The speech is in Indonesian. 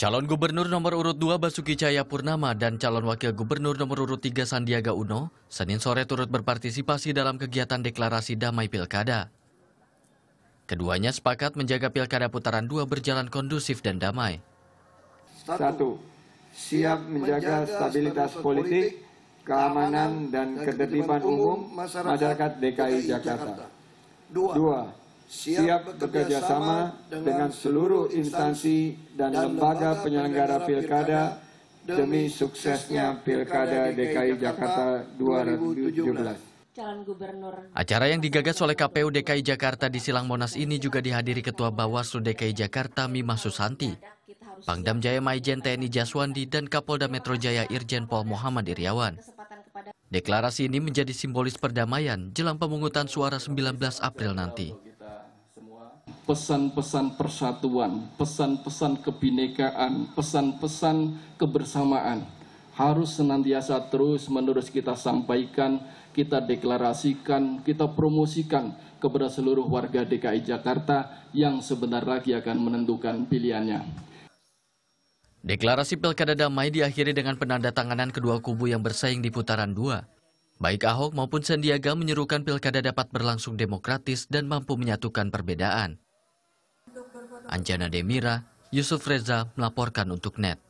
Calon Gubernur nomor urut 2 Basuki Cahayapurnama dan calon wakil gubernur nomor urut 3 Sandiaga Uno Senin sore turut berpartisipasi dalam kegiatan deklarasi damai pilkada. Keduanya sepakat menjaga pilkada putaran 2 berjalan kondusif dan damai. Satu, siap menjaga stabilitas politik, keamanan dan ketertiban umum masyarakat DKI Jakarta. Dua, siap bekerja sama dengan seluruh instansi dan lembaga penyelenggara pilkada demi suksesnya Pilkada DKI Jakarta 2017. Acara yang digagas oleh KPU DKI Jakarta di Silang Monas ini juga dihadiri Ketua Bawaslu DKI Jakarta Mima Susanti, Pangdam Jaya Maijen TNI Jaswandi, dan Kapolda Metro Jaya Irjen Pol Muhammad Iriawan. Deklarasi ini menjadi simbolis perdamaian jelang pemungutan suara 19 April nanti pesan-pesan persatuan, pesan-pesan kebinekaan, pesan-pesan kebersamaan harus senantiasa terus-menerus kita sampaikan, kita deklarasikan, kita promosikan kepada seluruh warga DKI Jakarta yang sebentar lagi akan menentukan pilihannya. Deklarasi Pilkada Damai diakhiri dengan penandatanganan kedua kubu yang bersaing di putaran dua. Baik Ahok maupun Sandiaga menyerukan pilkada dapat berlangsung demokratis dan mampu menyatukan perbedaan. Anjana Demira, Yusuf Reza melaporkan untuk NET.